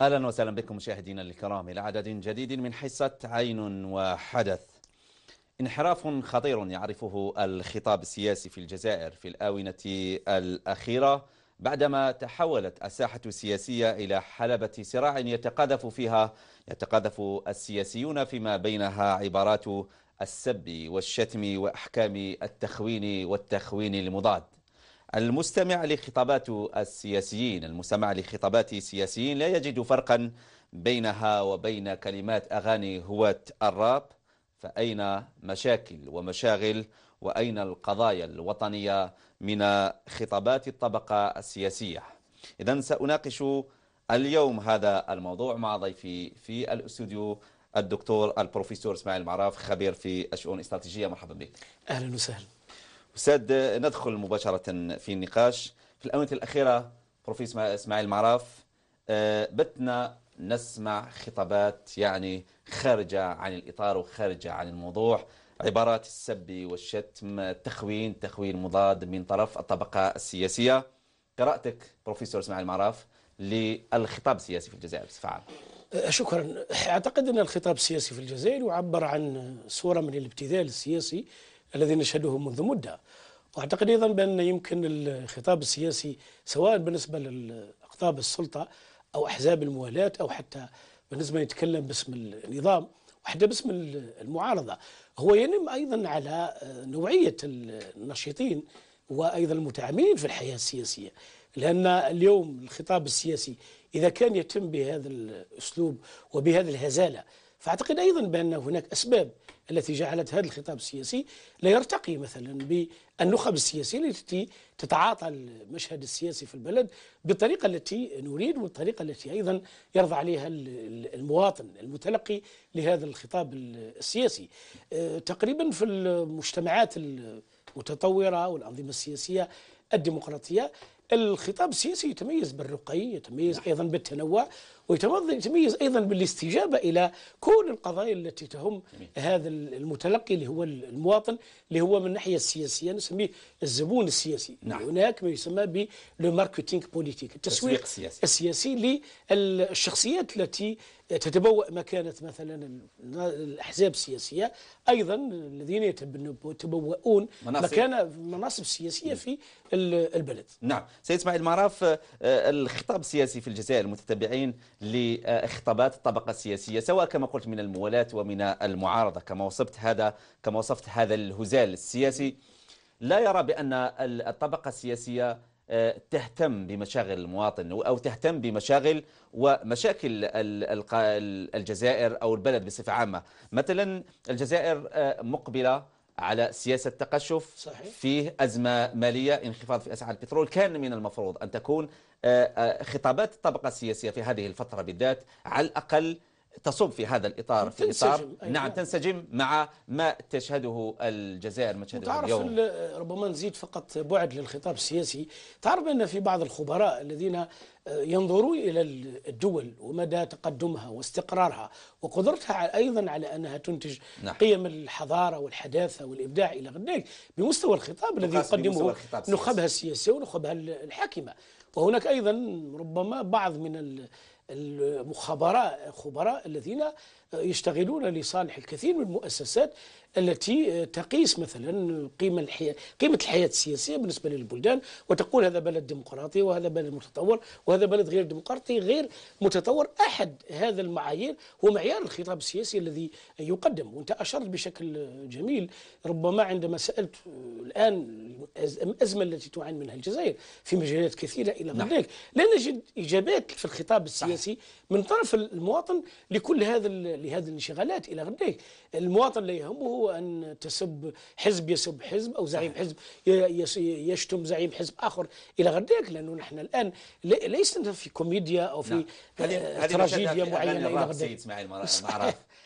أهلا وسهلا بكم مشاهدينا الكرام إلى عدد جديد من حصة عين وحدث انحراف خطير يعرفه الخطاب السياسي في الجزائر في الآونة الأخيرة بعدما تحولت الساحة السياسية إلى حلبة صراع يتقاذف فيها يتقاذف السياسيون فيما بينها عبارات السب والشتم وأحكام التخوين والتخوين المضاد المستمع لخطابات السياسيين المستمع لخطابات السياسيين لا يجد فرقا بينها وبين كلمات أغاني هواة الراب فأين مشاكل ومشاغل وأين القضايا الوطنية من خطابات الطبقة السياسية إذا سأناقش اليوم هذا الموضوع مع ضيفي في الاستوديو الدكتور البروفيسور اسماعيل معراف خبير في الشؤون الاستراتيجية مرحبا بك أهلا وسهلا أستاذ ندخل مباشرة في النقاش في الأونة الأخيرة بروفيسور إسماعيل معراف آه، بتنا نسمع خطابات يعني خارجة عن الإطار وخارجة عن الموضوع عبارات السب والشتم تخوين تخوين مضاد من طرف الطبقة السياسية قراءتك بروفيسور إسماعيل معراف للخطاب السياسي في الجزائر بصفة عامة أه، شكرا أعتقد أن الخطاب السياسي في الجزائر يعبر عن صورة من الابتذال السياسي الذي نشهده منذ مدة وأعتقد أيضا بأن يمكن الخطاب السياسي سواء بالنسبة لأقطاب السلطة أو أحزاب الموالاة أو حتى بالنسبة يتكلم باسم النظام وحتى باسم المعارضة هو ينم أيضا على نوعية الناشطين وأيضا المتعاملين في الحياة السياسية لأن اليوم الخطاب السياسي إذا كان يتم بهذا الأسلوب وبهذه الهزالة فأعتقد أيضا بأن هناك أسباب التي جعلت هذا الخطاب السياسي لا يرتقي مثلا بالنخب السياسية التي تتعاطى المشهد السياسي في البلد بالطريقة التي نريد والطريقة التي أيضا يرضى عليها المواطن المتلقي لهذا الخطاب السياسي أه، تقريبا في المجتمعات المتطورة والأنظمة السياسية الديمقراطية الخطاب السياسي يتميز بالرقي يتميز نعم. أيضا بالتنوع ويتميز أيضا بالاستجابة إلى كل القضايا التي تهم هذا المتلقي اللي هو المواطن اللي هو من الناحية السياسية نسميه الزبون السياسي نعم. هناك ما يسمى بلو ماركتينغ بوليتيك التسويق السياسي, السياسي للشخصيات التي تتبوأ مكانة مثلا الأحزاب السياسية أيضا الذين يتبوؤون مكان مناصب سياسية نعم. في البلد نعم سيد اسماعيل معرف آه، الخطاب السياسي في الجزائر المتتبعين لخطابات الطبقة السياسية سواء كما قلت من الموالاة ومن المعارضة كما وصفت هذا كما وصفت هذا الهزال السياسي لا يرى بأن الطبقة السياسية آه، تهتم بمشاغل المواطن أو تهتم بمشاغل ومشاكل الجزائر أو البلد بصفة عامة مثلا الجزائر آه، مقبلة على سياسة تقشف صحيح. فيه أزمة مالية انخفاض في أسعار البترول كان من المفروض أن تكون آه، آه، خطابات الطبقة السياسية في هذه الفترة بالذات على الأقل تصب في هذا الإطار في إطار نعم،, نعم تنسجم مع ما تشهده الجزائر ما تشهده تعرف اليوم ربما نزيد فقط بعد للخطاب السياسي تعرف أن في بعض الخبراء الذين آه، ينظرون إلى الدول ومدى تقدمها واستقرارها وقدرتها أيضا على أنها تنتج نعم. قيم الحضارة والحداثة والإبداع إلى غير ذلك بمستوى الخطاب الذي يقدمه نخبها السياسية ونخبها الحاكمة وهناك أيضا ربما بعض من الخبراء خبراء الذين يشتغلون لصالح الكثير من المؤسسات التي تقيس مثلا قيمة الحياة قيمة الحياة السياسية بالنسبة للبلدان وتقول هذا بلد ديمقراطي وهذا بلد متطور وهذا بلد غير ديمقراطي غير متطور أحد هذا المعايير هو معيار الخطاب السياسي الذي يقدم وأنت أشرت بشكل جميل ربما عندما سألت الآن الأزمة التي تعاني منها الجزائر في مجالات كثيرة إلى نعم. غير ذلك لا نجد إجابات في الخطاب السياسي من طرف المواطن لكل هذا لهذه الانشغالات إلى غير ذلك المواطن لا يهمه أن تسب حزب يسب حزب أو زعيم حزب يشتم زعيم حزب آخر إلى غير ذلك لأنه نحن الآن ليس في كوميديا أو في نعم. آه، تراجيديا معينة إلى غير ذلك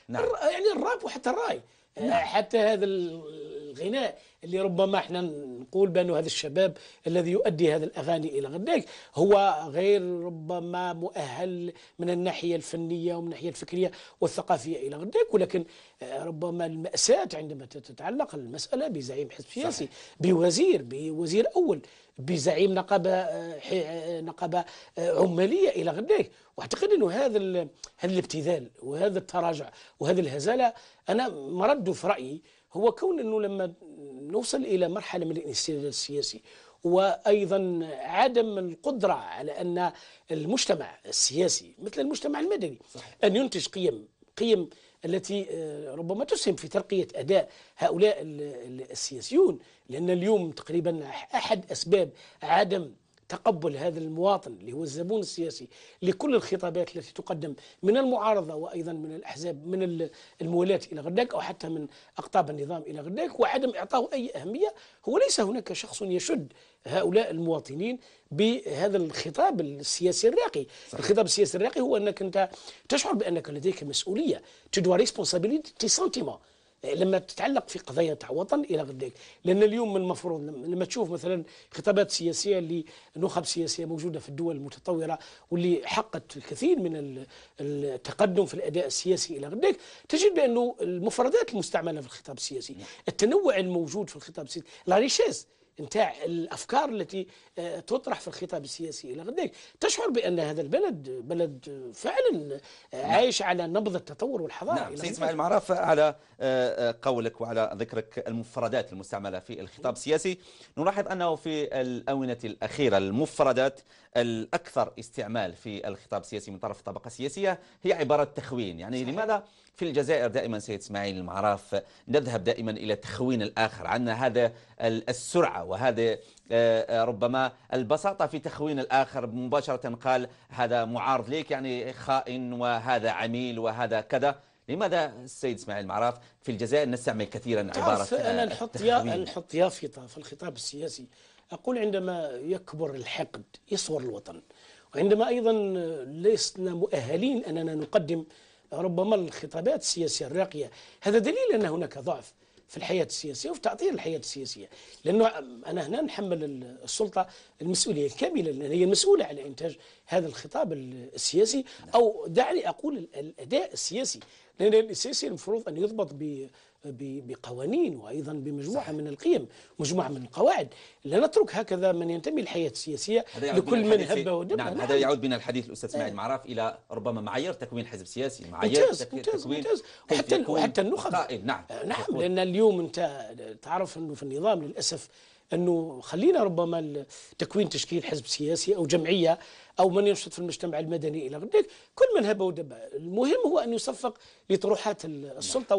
نعم يعني الراب وحتى الراي آه، نعم. حتى هذا الغناء اللي ربما احنا نقول بانه هذا الشباب الذي يؤدي هذا الأغاني إلى غداك هو غير ربما مؤهل من الناحية الفنية ومن الناحية الفكرية والثقافية إلى غداك ولكن آه، ربما المأساة عندما تتعلق المسألة بزعيم حزب سياسي بوزير بوزير أول بزعيم نقابة آه، آه، نقابة عمالية إلى غداك واعتقد انه هذا هذا الابتذال وهذا التراجع وهذا الهزاله انا مرد في رايي هو كون أنه لما نوصل إلى مرحلة من الانسداد السياسي وايضا عدم القدره على ان المجتمع السياسي مثل المجتمع المدني ان ينتج قيم قيم التي آه، ربما تسهم في ترقيه اداء هؤلاء السياسيون لان اليوم تقريبا احد اسباب عدم تقبل هذا المواطن اللي هو الزبون السياسي لكل الخطابات التي تقدم من المعارضه وايضا من الاحزاب من المولات الى غداك او حتى من اقطاب النظام الى غداك وعدم اعطائه اي اهميه هو ليس هناك شخص يشد هؤلاء المواطنين بهذا الخطاب السياسي الراقي صحيح. الخطاب السياسي الراقي هو انك انت تشعر بانك لديك مسؤوليه تدوا ريسبونسابيلتي سنتيمون لما تتعلق في قضايا تاع وطن الى غداك لان اليوم من المفروض لما تشوف مثلا خطابات سياسيه اللي نخب سياسيه موجوده في الدول المتطوره واللي حققت الكثير من التقدم في الاداء السياسي الى غداك تجد بانه المفردات المستعمله في الخطاب السياسي نعم. التنوع الموجود في الخطاب السياسي لا ريشيز انتاع الافكار التي آه، تطرح في الخطاب السياسي الى غير ذلك تشعر بان هذا البلد بلد فعلا آه، نعم. عايش على نبض التطور والحضاره نعم سيد اسماعيل معرف على آه، قولك وعلى ذكرك المفردات المستعمله في الخطاب السياسي نلاحظ انه في الاونه الاخيره المفردات الاكثر استعمال في الخطاب السياسي من طرف الطبقه السياسيه هي عباره تخوين يعني صحيح. لماذا في الجزائر دائما سيد اسماعيل المعراف نذهب دائما إلى تخوين الآخر عندنا هذا السرعة وهذا آه، ربما البساطة في تخوين الآخر مباشرة قال هذا معارض ليك يعني خائن وهذا عميل وهذا كذا لماذا السيد اسماعيل المعراف في الجزائر نستعمل كثيرا عبارة أنا نحط نحط يافطة في الخطاب السياسي أقول عندما يكبر الحقد يصور الوطن وعندما أيضا آه، لسنا مؤهلين أننا نقدم ربما الخطابات السياسية الراقية هذا دليل أن هناك ضعف في الحياة السياسية وفي تعطيل الحياة السياسية لأنه أنا هنا نحمل السلطة المسؤولية الكاملة لأن هي المسؤولة على إنتاج هذا الخطاب السياسي نعم. أو دعني أقول الأداء السياسي لأن السياسي المفروض أن يضبط بقوانين وايضا بمجموعه صحيح. من القيم، مجموعه من القواعد، لا نترك هكذا من ينتمي للحياه السياسيه لكل من هب ودب نعم, هذا يعود بنا الحديث الاستاذ اسماعيل إيه. معراف الى ربما معايير تكوين حزب سياسي، معايير ممتاز تكوين ممتاز, ممتاز. وحتى وحتى النخب نعم آه، نعم لان اليوم انت تعرف انه في النظام للاسف انه خلينا ربما تكوين تشكيل حزب سياسي او جمعيه أو من ينشط في المجتمع المدني إلى غير ذلك كل من هب ودب المهم هو أن يصفق لطروحات السلطة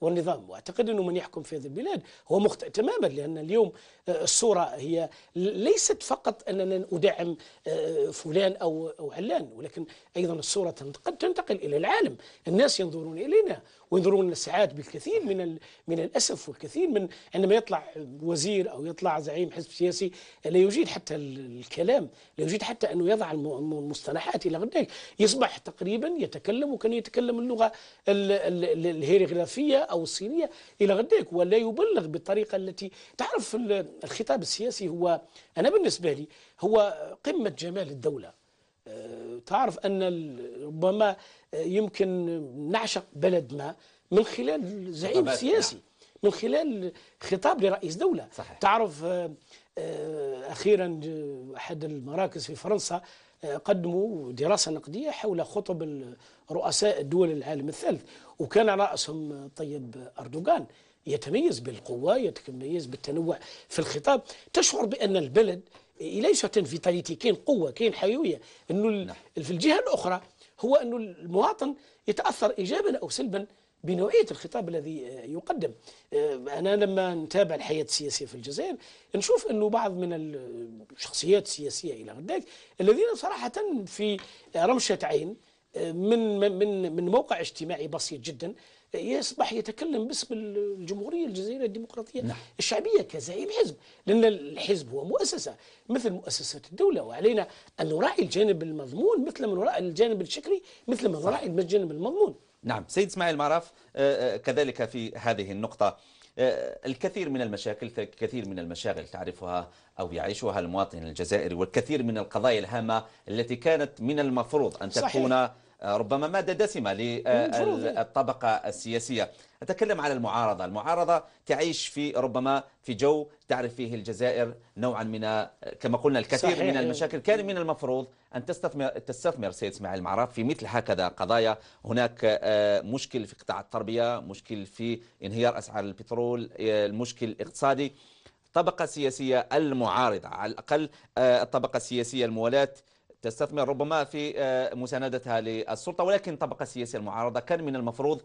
والنظام وأعتقد أنه من يحكم في هذه البلاد هو مخطئ تماما لأن اليوم آه، الصورة هي ليست فقط أننا أدعم آه، فلان أو أو علان ولكن أيضا الصورة قد تنتقل إلى العالم الناس ينظرون إلينا وينظرون ساعات بالكثير من من الاسف والكثير من عندما يطلع وزير او يطلع زعيم حزب سياسي لا يجيد حتى الكلام لا يجيد حتى انه يضع المصطلحات الى غير ذلك يصبح تقريبا يتكلم وكان يتكلم اللغه الهيروغرافيه او الصينيه الى غير ذلك ولا يبلغ بالطريقه التي تعرف الخطاب السياسي هو انا بالنسبه لي هو قمه جمال الدوله أه، تعرف ان ربما يمكن نعشق بلد ما من خلال زعيم سياسي نعم. من خلال خطاب لرئيس دوله صحيح. تعرف أه، آه، أخيرا آه، أحد المراكز في فرنسا آه، قدموا دراسة نقدية حول خطب رؤساء الدول العالم الثالث وكان رأسهم طيب أردوغان يتميز بالقوة يتميز بالتنوع في الخطاب تشعر بأن البلد ليست انفيتاليتي كاين قوة كاين حيوية أنه نعم. في الجهة الأخرى هو أنه المواطن يتأثر إيجابا أو سلبا بنوعية الخطاب الذي آه، يقدم آه، أنا لما نتابع الحياة السياسية في الجزائر نشوف أنه بعض من الشخصيات السياسية إلى غداك الذين صراحة في رمشة عين آه، من من من موقع اجتماعي بسيط جدا يصبح يتكلم باسم الجمهورية الجزائرية الديمقراطية نعم. الشعبية كزعيم حزب لأن الحزب هو مؤسسة مثل مؤسسة الدولة وعلينا أن نراعي الجانب المضمون مثل ما نراعي الجانب الشكلي مثل ما نراعي الجانب المضمون نعم سيد اسماعيل معرف آه، آه، كذلك في هذه النقطة آه، الكثير من المشاكل الكثير من المشاغل تعرفها أو يعيشها المواطن الجزائري والكثير من القضايا الهامة التي كانت من المفروض أن تكون صحيح. آه، ربما مادة دسمة للطبقة آه، السياسية أتكلم على المعارضة المعارضة تعيش في ربما في جو تعرف فيه الجزائر نوعا من آه، كما قلنا الكثير صحيح. من المشاكل كان من المفروض أن تستثمر, تستثمر سيد اسماعيل معراف في مثل هكذا قضايا هناك مشكل في قطاع التربية مشكل في انهيار أسعار البترول المشكل الاقتصادي الطبقة السياسية المعارضة على الأقل الطبقة السياسية الموالاة تستثمر ربما في آه، مساندتها للسلطة ولكن الطبقة السياسية المعارضة كان من المفروض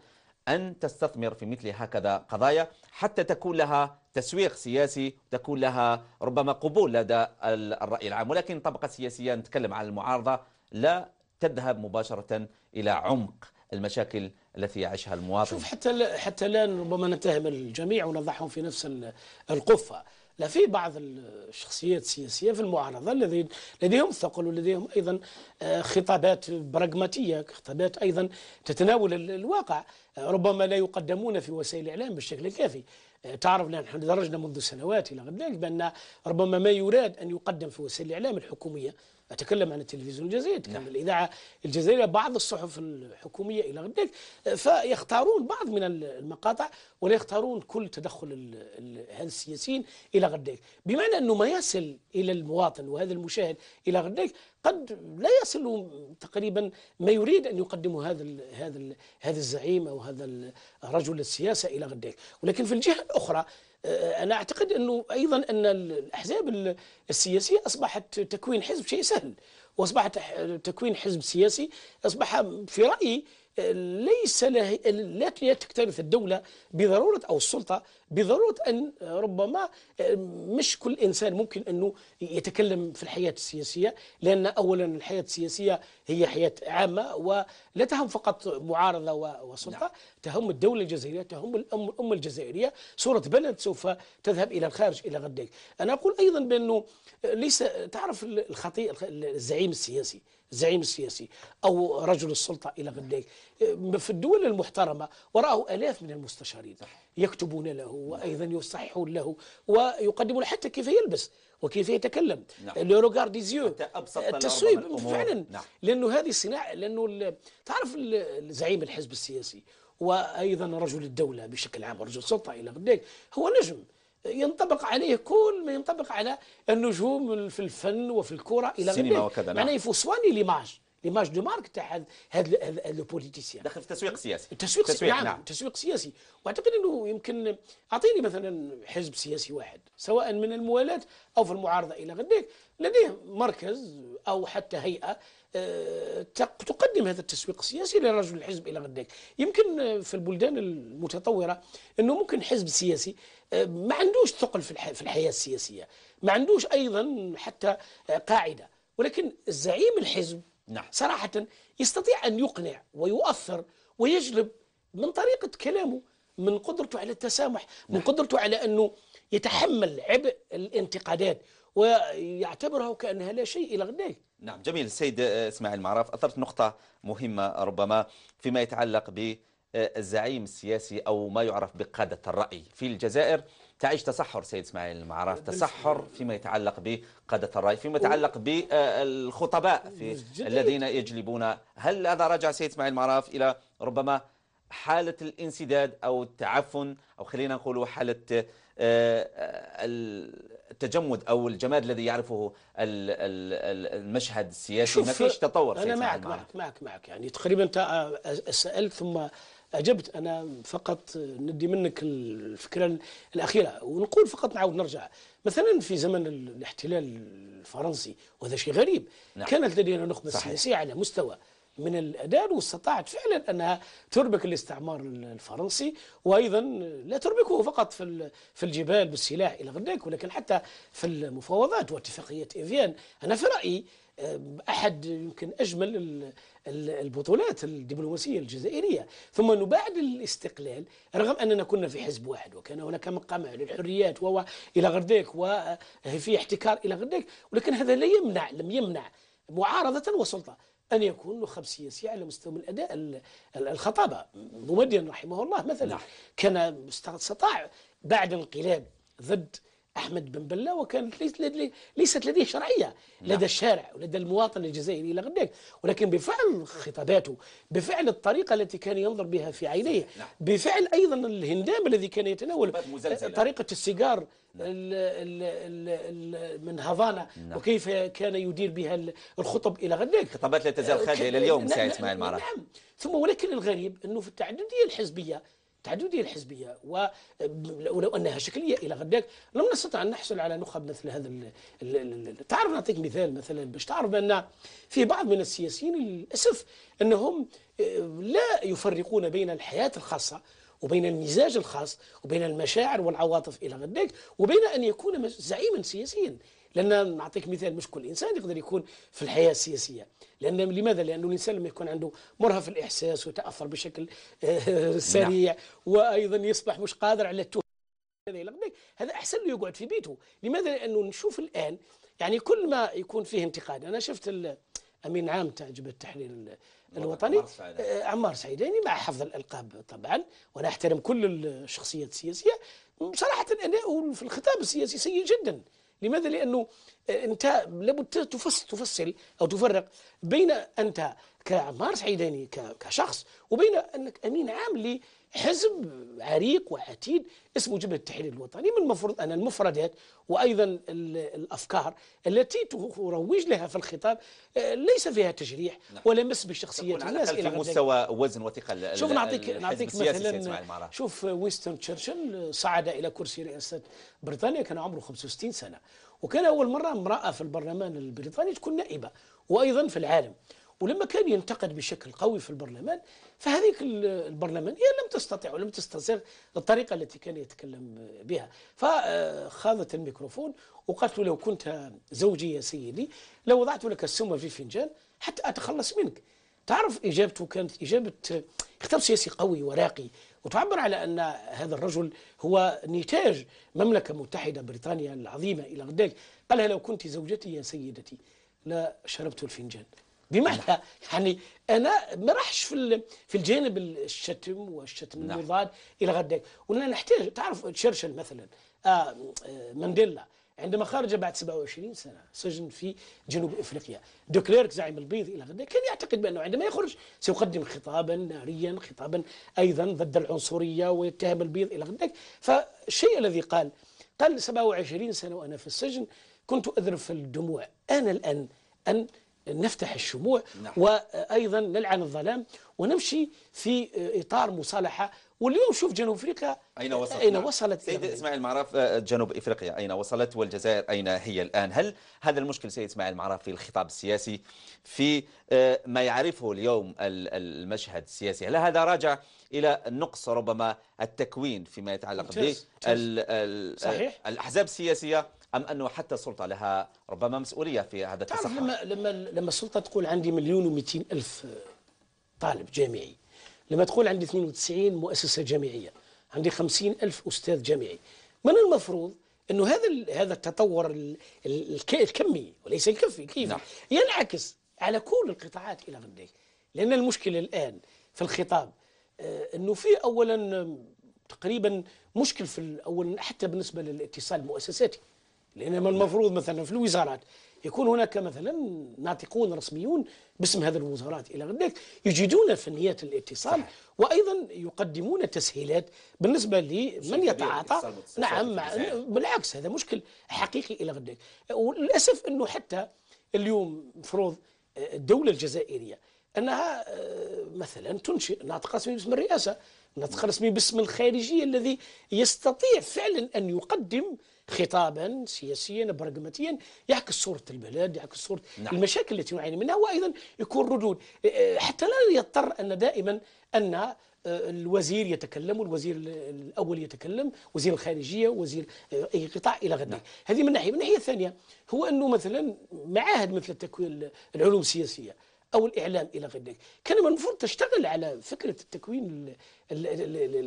أن تستثمر في مثل هكذا قضايا حتى تكون لها تسويق سياسي تكون لها ربما قبول لدى الرأي العام ولكن الطبقة السياسية نتكلم عن المعارضة لا تذهب مباشرة إلى عمق المشاكل التي يعيشها المواطن شوف حتى حتى الان ربما نتهم الجميع ونضعهم في نفس القفه لا في بعض الشخصيات السياسية في المعارضة الذين لديهم ثقل ولديهم أيضا آه، خطابات براغماتية خطابات أيضا تتناول الواقع آه، ربما لا يقدمون في وسائل الإعلام بالشكل الكافي آه، تعرف نحن درجنا منذ سنوات إلى غير ذلك بأن ربما ما يراد أن يقدم في وسائل الإعلام الحكومية أتكلم عن التلفزيون الجزائري أتكلم نعم. عن الإذاعة الجزائرية بعض الصحف الحكومية إلى غير ذلك فيختارون بعض من المقاطع ولا يختارون كل تدخل هذا السياسيين إلى غير ذلك بمعنى أنه ما يصل إلى المواطن وهذا المشاهد إلى غير ذلك قد لا يصل تقريبا ما يريد أن يقدمه هذا الـ هذا الـ هذا الزعيم أو هذا الرجل السياسة إلى غير ذلك ولكن في الجهة الأخرى أه، أنا أعتقد أنه أيضا أن الأحزاب السياسية أصبحت تكوين حزب شيء سهل وأصبحت تكوين حزب سياسي أصبح في رأيي ليس له التي تكترث الدولة بضرورة أو السلطة بضرورة أن ربما آه، مش كل إنسان ممكن أنه يتكلم في الحياة السياسية لأن أولا الحياة السياسية هي حياة عامة ولا تهم فقط معارضة وسلطة نعم. تهم الدولة الجزائرية تهم الأمة الجزائرية صورة بلد سوف تذهب إلى الخارج إلى غدك أنا أقول أيضا بأنه ليس تعرف الخطيئة الزعيم السياسي زعيم السياسي أو رجل السلطة إلى غير ذلك إيه، في الدول المحترمة وراءه آلاف من المستشارين يكتبون له وأيضا يصححون له ويقدمون حتى كيف يلبس وكيف يتكلم نعم. لو روغارد ديزيو آه، التسويب فعلا نعم. لأنه هذه صناعة لأنه تعرف زعيم الحزب السياسي وايضا رجل الدوله بشكل عام ورجل السلطه الى غير هو نجم ينطبق عليه كل ما ينطبق على النجوم في الفن وفي الكره الى غيره معناه نعم. يفوسواني ليماج ليماج دو مارك تاع هذا لو بوليتيسيان داخل في التسويق السياسي التسويق التسويق نعم, نعم. التسويق السياسي واعتقد انه يمكن اعطيني مثلا حزب سياسي واحد سواء من الموالاه او في المعارضه الى غير ذلك لديه مركز أو حتى هيئة آه، تقدم هذا التسويق السياسي لرجل الحزب إلى غد يمكن آه، في البلدان المتطورة أنه ممكن حزب سياسي آه، ما عندوش ثقل في الحياة السياسية ما عندوش أيضا حتى قاعدة ولكن زعيم الحزب نعم. صراحة يستطيع أن يقنع ويؤثر ويجلب من طريقة كلامه من قدرته على التسامح من نعم. قدرته على أنه يتحمل عبء الانتقادات ويعتبرها وكأنها لا شيء إلى غداه نعم جميل السيد آه، إسماعيل معرف أثرت نقطة مهمة ربما فيما يتعلق بالزعيم السياسي أو ما يعرف بقادة الرأي في الجزائر تعيش تصحر سيد اسماعيل المعراف تصحر فيما يتعلق بقادة الرأي فيما يتعلق بالخطباء آه، في الذين يجلبون هل هذا رجع سيد اسماعيل المعرف إلى ربما حالة الانسداد أو التعفن أو خلينا نقول حالة آه، آه، التجمد أو الجماد الذي يعرفه المشهد السياسي ما فيش تطور أنا معك معك معك معك يعني تقريبا أنت آه، سألت ثم أجبت أنا فقط ندي منك الفكرة الأخيرة ونقول فقط نعاود نرجع مثلا في زمن الاحتلال الفرنسي وهذا شيء غريب نعم. كانت لدينا نخبة سياسية على مستوى من الأدان واستطاعت فعلا أنها تربك الاستعمار الفرنسي وأيضا لا تربكه فقط في في الجبال بالسلاح إلى غير ذلك ولكن حتى في المفاوضات واتفاقية إيفيان أنا في رأيي آه، أحد يمكن أجمل البطولات الدبلوماسية الجزائرية ثم بعد الاستقلال رغم أننا كنا في حزب واحد وكان هناك مقامع للحريات و إلى غير ذلك وفي احتكار إلى غير ذلك ولكن هذا لا يمنع لم يمنع معارضة وسلطة أن يكون نخب سياسي على مستوى من أداء الخطابة بومدين رحمه الله مثلا نعم. كان استطاع بعد الانقلاب ضد أحمد بن بلة وكانت ليست لديه, ليست لديه شرعية نعم. لدى الشارع ولدى المواطن الجزائري إلى غداك ولكن بفعل خطاباته بفعل الطريقة التي كان ينظر بها في عينيه نعم. بفعل أيضا الهندام الذي كان يتناول طريقة السيجار الـ الـ الـ من هافانا نعم. وكيف كان يدير بها الخطب إلى غداك خطابات لا تزال آه، خالدة إلى اليوم سعيد إسماعيل معرفة نعم ثم ولكن الغريب أنه في التعددية الحزبية تعددية الحزبية ولو أنها شكلية إلى غداك لم نستطع أن نحصل على نخب مثل هذا تعرف نعطيك مثال مثلا باش تعرف أن في بعض من السياسيين للأسف أنهم آه، لا يفرقون بين الحياة الخاصة وبين المزاج الخاص وبين المشاعر والعواطف إلى غداك وبين أن يكون زعيما سياسيا لان نعطيك مثال مش كل انسان يقدر يكون في الحياه السياسيه لان لماذا لانه الانسان لما يكون عنده مرهف الاحساس وتاثر بشكل آه، نعم. سريع وايضا يصبح مش قادر على هذا احسن له يقعد في بيته لماذا لانه نشوف الان يعني كل ما يكون فيه انتقاد انا شفت امين عام تاع جبهه التحرير الوطني عمار آه، سعيد يعني مع حفظ الالقاب طبعا وانا احترم كل الشخصيات السياسيه صراحه اداؤه في الخطاب السياسي سيء جدا لماذا؟ لأنه آه، أنت لابد تفصل, تفصل أو تفرق بين أنت كعمار سعيداني كشخص وبين أنك أمين عام حزب عريق وعتيد اسمه جبهة التحرير الوطني من المفروض أن المفردات وأيضا الأفكار التي تروج لها في الخطاب آه، ليس فيها تجريح نعم. ولا مس بشخصية الناس إلى في مستوى وزن وثقل شوف نعطيك نعطيك مثلا شوف آه، ويستون تشرشل آه، صعد إلى كرسي رئاسة بريطانيا كان عمره 65 سنة وكان أول مرة امرأة في البرلمان البريطاني تكون نائبة وأيضا في العالم ولما كان ينتقد بشكل قوي في البرلمان فهذيك البرلمانية لم تستطع ولم تستصغ الطريقة التي كان يتكلم بها فخاضت الميكروفون وقالت له لو كنت زوجي يا سيدي لو وضعت لك السم في فنجان حتى أتخلص منك تعرف إجابته كانت إجابة خطاب سياسي قوي وراقي وتعبر على أن هذا الرجل هو نتاج مملكة متحدة بريطانيا العظيمة إلى غداك قالها لو كنت زوجتي يا سيدتي لشربت الفنجان بمعنى يعني انا ما راحش في في الجانب الشتم والشتم نعم. المضاد الى غد ذلك نحتاج تعرف تشرشل مثلا آه, آه، مانديلا عندما خرج بعد 27 سنه سجن في جنوب افريقيا دوكليرك زعيم البيض الى غد كان يعتقد بانه عندما يخرج سيقدم خطابا ناريا خطابا ايضا ضد العنصريه ويتهم البيض الى غد فالشيء الذي قال قال 27 سنه وانا في السجن كنت اذرف الدموع انا الان ان نفتح الشموع نعم. وأيضا نلعن الظلام ونمشي في إطار مصالحة واليوم شوف جنوب افريقيا اين وصلت اين نعم. وصلت سيد اسماعيل معرف آه، جنوب افريقيا اين وصلت والجزائر اين هي الان هل هذا المشكل سيد اسماعيل معرف في الخطاب السياسي في آه، ما يعرفه اليوم المشهد السياسي هل هذا راجع الى نقص ربما التكوين فيما يتعلق به الاحزاب السياسيه أم أنه حتى السلطة لها ربما مسؤولية في هذا التصحيح؟ لما, لما, لما السلطة تقول عندي مليون و ألف طالب جامعي لما تقول عندي 92 مؤسسة جامعية عندي 50 ألف أستاذ جامعي من المفروض أنه هذا هذا التطور الكمي وليس الكفي كيف نعم. ينعكس على كل القطاعات إلى غير ذلك لأن المشكلة الآن في الخطاب آه، أنه في أولا تقريبا مشكل في أولا حتى بالنسبة للاتصال المؤسساتي لان من المفروض مثلا في الوزارات يكون هناك مثلا ناطقون رسميون باسم هذه الوزارات الى غير ذلك يجيدون فنيات الاتصال صحيح. وايضا يقدمون تسهيلات بالنسبه لمن يتعاطى نعم بالعكس هذا مشكل حقيقي الى غير ذلك وللاسف انه حتى اليوم مفروض آه، الدوله الجزائريه انها آه، مثلا تنشئ ناطق رسمي باسم الرئاسه ناطق رسمي باسم الخارجيه الذي يستطيع فعلا ان يقدم خطابا سياسيا برغماتيا يعكس صورة البلد يعكس صورة نعم. المشاكل التي نعاني منها وأيضا يكون ردود إيه، إيه، حتى لا يضطر أن دائما أن آه، الوزير يتكلم والوزير الاول يتكلم وزير الخارجيه وزير آه، اي قطاع الى غير ذلك نعم. هذه من ناحيه من الناحيه الثانيه هو انه مثلا معاهد مثل التكوين العلوم السياسيه او الاعلام الى غير ذلك كان من المفروض تشتغل على فكره التكوين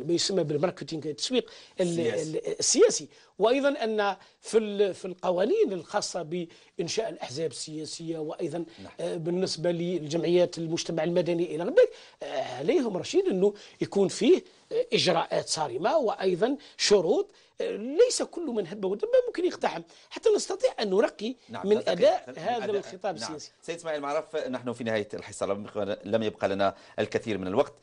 ما يسمى بالماركتينغ التسويق السياسي وايضا ان في في القوانين الخاصه بانشاء الاحزاب السياسيه وايضا نعم. آه، بالنسبه للجمعيات المجتمع المدني الى غير ذلك آه، عليهم رشيد انه يكون فيه إجراءات صارمة وأيضا شروط ليس كل من هب ودب ممكن يقتحم حتى نستطيع أن نرقي نعم من أداء نعم. هذا أداء الخطاب نعم. سيد إسماعيل معرف نحن في نهاية الحصة لم يبقى لنا الكثير من الوقت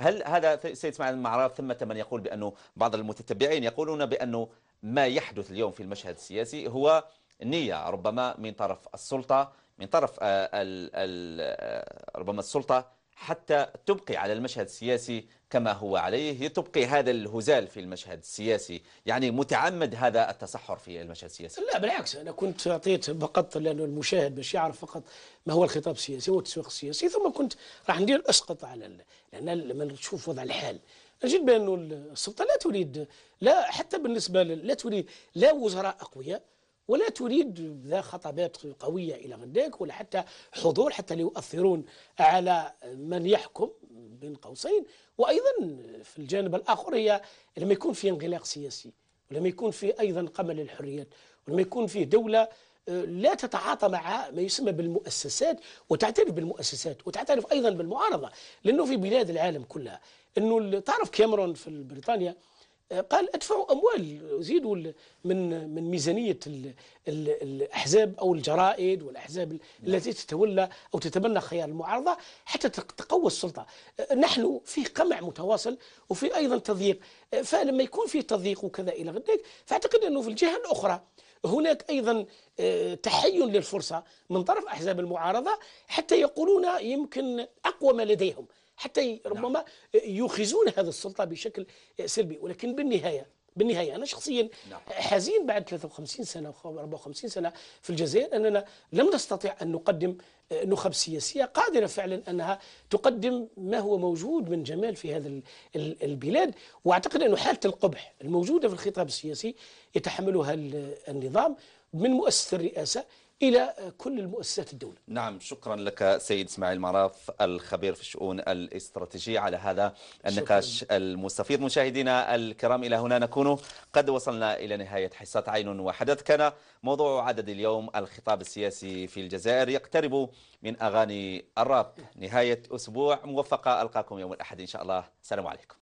هل هذا سيد إسماعيل معرف ثمة من يقول بأنه بعض المتتبعين يقولون بأنه ما يحدث اليوم في المشهد السياسي هو نية ربما من طرف السلطة من طرف آه، آه، ربما السلطة حتى تبقي على المشهد السياسي كما هو عليه تبقي هذا الهزال في المشهد السياسي يعني متعمد هذا التصحر في المشهد السياسي لا بالعكس أنا كنت أعطيت فقط لأنه المشاهد باش يعرف فقط ما هو الخطاب السياسي والتسويق السياسي ثم كنت راح ندير أسقط على لأن لما نشوف وضع الحال نجد بأنه السلطة لا تريد لا حتى بالنسبة لا تريد لا وزراء أقوياء ولا تريد ذا خطابات قوية إلى غداك ولا حتى حضور حتى ليؤثرون على من يحكم بين قوسين وأيضا في الجانب الآخر هي لما يكون في انغلاق سياسي ولما يكون في أيضا قمل الحريات ولما يكون في دولة آه، لا تتعاطى مع ما يسمى بالمؤسسات وتعترف بالمؤسسات وتعترف أيضا بالمعارضة لأنه في بلاد العالم كلها أنه تعرف كاميرون في بريطانيا قال ادفعوا اموال زيدوا من من ميزانيه الاحزاب او الجرائد والاحزاب التي تتولى او تتبنى خيار المعارضه حتى تقوى السلطه أه، نحن في قمع متواصل وفي ايضا تضييق أه، فلما يكون في تضييق وكذا الى غير ذلك فاعتقد انه في الجهه الاخرى هناك ايضا أه، تحين للفرصه من طرف احزاب المعارضه حتى يقولون يمكن اقوى ما لديهم حتى نعم. ربما يخزون هذه السلطة بشكل سلبي ولكن بالنهاية بالنهاية أنا شخصيا نعم. حزين بعد 53 سنة و 54 سنة في الجزائر أننا لم نستطع أن نقدم نخب سياسية قادرة فعلا أنها تقدم ما هو موجود من جمال في هذا البلاد وأعتقد أن حالة القبح الموجودة في الخطاب السياسي يتحملها النظام من مؤسسة الرئاسة إلى كل المؤسسات الدولة نعم شكرا لك سيد اسماعيل مراف الخبير في الشؤون الاستراتيجية على هذا النقاش المستفيض مشاهدينا الكرام إلى هنا نكون قد وصلنا إلى نهاية حصة عين وحدث كان موضوع عدد اليوم الخطاب السياسي في الجزائر يقترب من أغاني الراب نهاية أسبوع موفقة ألقاكم يوم الأحد إن شاء الله السلام عليكم